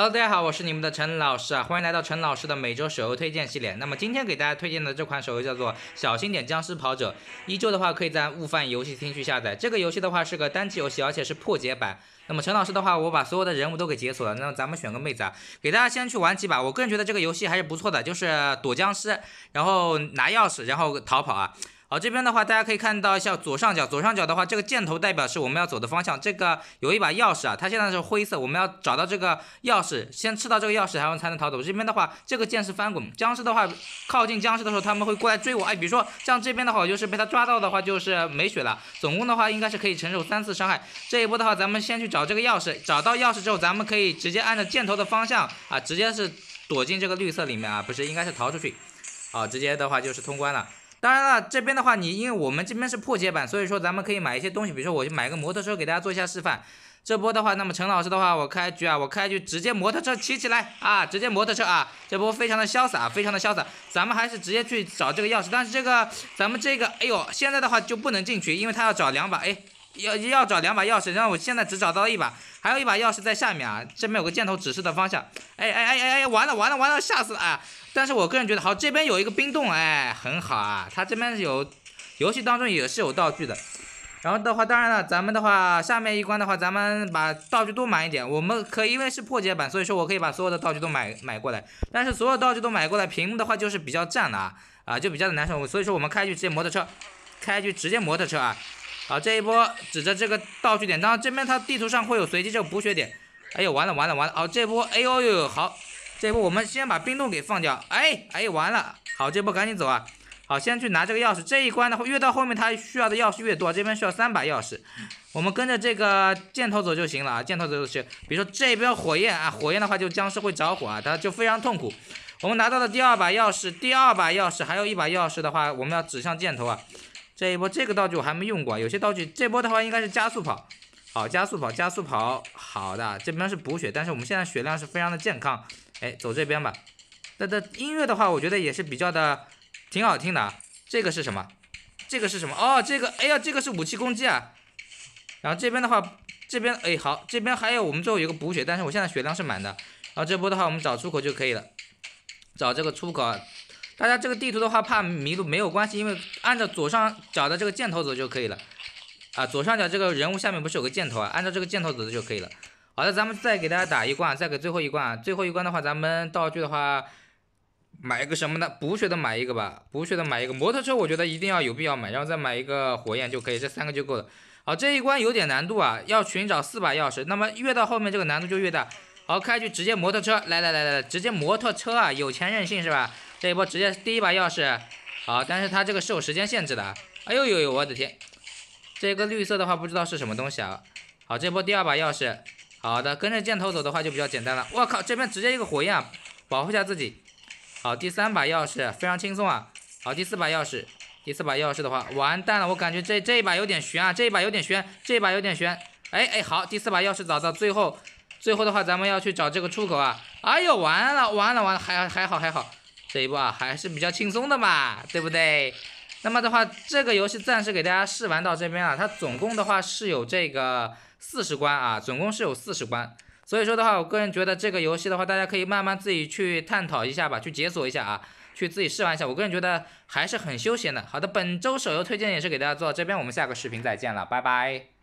Hello，大家好，我是你们的陈老师啊，欢迎来到陈老师的每周手游推荐系列。那么今天给大家推荐的这款手游叫做《小心点僵尸跑者》，依旧的话可以在悟饭游戏厅去下载。这个游戏的话是个单机游戏，而且是破解版。那么陈老师的话，我把所有的人物都给解锁了。那咱们选个妹子啊，给大家先去玩几把。我个人觉得这个游戏还是不错的，就是躲僵尸，然后拿钥匙，然后逃跑啊。好，这边的话，大家可以看到一下左上角，左上角的话，这个箭头代表是我们要走的方向。这个有一把钥匙啊，它现在是灰色，我们要找到这个钥匙，先吃到这个钥匙，然后才能逃走。这边的话，这个箭是翻滚，僵尸的话，靠近僵尸的时候，他们会过来追我。哎，比如说像这边的话，我就是被他抓到的话，就是没血了。总共的话，应该是可以承受三次伤害。这一波的话，咱们先去找这个钥匙，找到钥匙之后，咱们可以直接按照箭头的方向啊，直接是躲进这个绿色里面啊，不是，应该是逃出去。好，直接的话就是通关了。当然了，这边的话，你因为我们这边是破解版，所以说咱们可以买一些东西，比如说我去买个摩托车给大家做一下示范。这波的话，那么陈老师的话，我开局啊，我开局直接摩托车骑起来啊，直接摩托车啊，这波非常的潇洒，非常的潇洒。咱们还是直接去找这个钥匙，但是这个咱们这个，哎呦，现在的话就不能进去，因为他要找两把，哎。要要找两把钥匙，然后我现在只找到了一把，还有一把钥匙在下面啊，这边有个箭头指示的方向。哎哎哎哎哎，完了完了完了，吓死！了！哎，但是我个人觉得好，这边有一个冰洞，哎，很好啊，它这边有，游戏当中也是有道具的。然后的话，当然了，咱们的话下面一关的话，咱们把道具都买一点，我们可以因为是破解版，所以说我可以把所有的道具都买买过来。但是所有道具都买过来，屏幕的话就是比较占的啊，啊就比较的难受，所以说我们开去直接摩托车，开去直接摩托车啊。好，这一波指着这个道具点，然后这边它地图上会有随机这个补血点。哎呦，完了完了完了！好，这波，哎呦呦，好，这波我们先把冰冻给放掉。哎哎，完了，好，这波赶紧走啊！好，先去拿这个钥匙。这一关的话，越到后面它需要的钥匙越多，这边需要三把钥匙。我们跟着这个箭头走就行了啊，箭头走就行。比如说这边火焰啊，火焰的话就僵尸会着火啊，它就非常痛苦。我们拿到的第二把钥匙，第二把钥匙，还有一把钥匙的话，我们要指向箭头啊。这一波这个道具我还没用过，有些道具这波的话应该是加速跑，好，加速跑，加速跑，好的，这边是补血，但是我们现在血量是非常的健康，哎，走这边吧。那这音乐的话，我觉得也是比较的挺好听的啊。这个是什么？这个是什么？哦，这个，哎呀，这个是武器攻击啊。然后这边的话，这边哎，好，这边还有我们最后有个补血，但是我现在血量是满的。然后这波的话，我们找出口就可以了，找这个出口。大家这个地图的话怕迷路没有关系，因为按照左上角的这个箭头走就可以了，啊，左上角这个人物下面不是有个箭头啊，按照这个箭头走的就可以了。好的，咱们再给大家打一关，再给最后一关。最后一关的话，咱们道具的话买一个什么呢？补血的买一个吧，补血的买一个。摩托车我觉得一定要有必要买，然后再买一个火焰就可以，这三个就够了。好，这一关有点难度啊，要寻找四把钥匙，那么越到后面这个难度就越大。好，开局直接摩托车，来来来来来，直接摩托车啊，有钱任性是吧？这一波直接第一把钥匙，好，但是它这个是有时间限制的。哎呦呦，我的天！这个绿色的话不知道是什么东西啊。好，这波第二把钥匙，好的，跟着箭头走的话就比较简单了。我靠，这边直接一个火焰，保护一下自己。好，第三把钥匙，非常轻松啊。好，第四把钥匙，第四把钥匙的话，完蛋了，我感觉这这一把有点悬啊，这一把有点悬，这一把有点悬。哎哎，好，第四把钥匙找到最后，最后的话咱们要去找这个出口啊。哎呦，完了完了完了，还还好还好。这一步啊还是比较轻松的嘛，对不对？那么的话，这个游戏暂时给大家试玩到这边啊，它总共的话是有这个四十关啊，总共是有四十关。所以说的话，我个人觉得这个游戏的话，大家可以慢慢自己去探讨一下吧，去解锁一下啊，去自己试玩一下。我个人觉得还是很休闲的。好的，本周手游推荐也是给大家做到这边，我们下个视频再见了，拜拜。